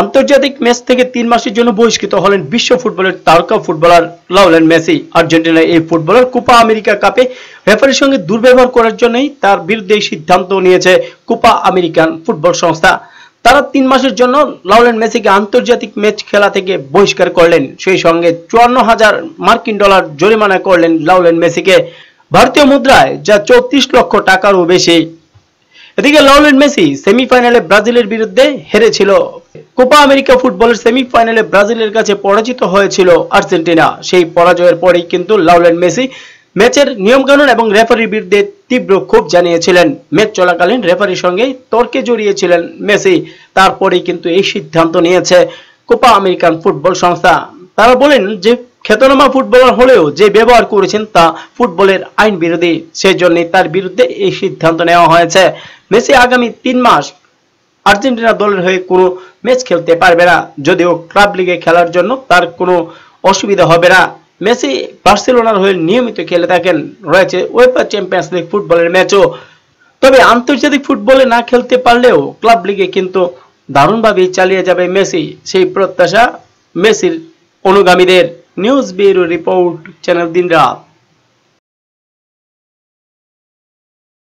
আন্তর্জাতিক ম্যাচ থেকে তিন মাসের জন্য বহিষ্কৃত হলেন বিশ্ব ফুটবলের তারকা ফুটবলার লাউলেন মেসি আর্জেন্টিনার এই ফুটবলার কোপা আমেরিকা কাপে রেফারির সঙ্গে দুর্ব্যবহার করার জন্যই তার বিরুদ্ধে সিদ্ধান্ত নিয়েছে কোপা আমেরিকান ফুটবল সংস্থা তারা তিন মাসের জন্য লাউলেন মেসিকে আন্তর্জাতিক ম্যাচ খেলা থেকে বহিষ্কার করলেন সেই সঙ্গে চুয়ান্ন হাজার মার্কিন ডলার জরিমানা করলেন লাউলেন মেসিকে ভারতীয় মুদ্রায় যা চৌত্রিশ লক্ষ টাকারও বেশি এদিকে লাউলেন মেসি সেমিফাইনালে ব্রাজিলের বিরুদ্ধে হেরেছিল কোপা আমেরিকা ফুটবলের সেমিফাইনালে ব্রাজিলের কাছে পরাজিত হয়েছিল আর্জেন্টিনা সেই পরাজয়ের পরেই কিন্তু লাউলেন মেসি ম্যাচের নিয়মকানুন এবং রেফারির বিরুদ্ধে তীব্র ক্ষোভ জানিয়েছিলেন ম্যাচ চলাকালীন রেফারির সঙ্গে তর্কে জড়িয়েছিলেন মেসি তারপরেই কিন্তু এই সিদ্ধান্ত নিয়েছে কোপা আমেরিকান ফুটবল সংস্থা তারা বলেন যে খ্যাতনামা ফুটবলার হলেও যে ব্যবহার করেছেন তা ফুটবলের আইন বিরোধী সেজন্যই তার বিরুদ্ধে এই সিদ্ধান্ত নেওয়া হয়েছে মেসি আগামী তিন মাস আর্জেন্টিনা দলের হয়ে কোনো ম্যাচ খেলতে পারবে না যদিও ক্লাব লিগে খেলার জন্য তার কোনো অসুবিধা হবে না মেসি বার্সেলোনার হয়ে নিয়মিত খেলে থাকেন রয়েছে ওয়েফা চ্যাম্পিয়ন্স লিগ ফুটবলের ম্যাচও তবে আন্তর্জাতিক ফুটবলে না খেলতে পারলেও ক্লাব লিগে কিন্তু দারুণভাবেই চালিয়ে যাবে মেসি সেই প্রত্যাশা মেসির অনুগামীদের নিউজ ব্যুরো রিপোর্ট চ্যানেল দিন রাত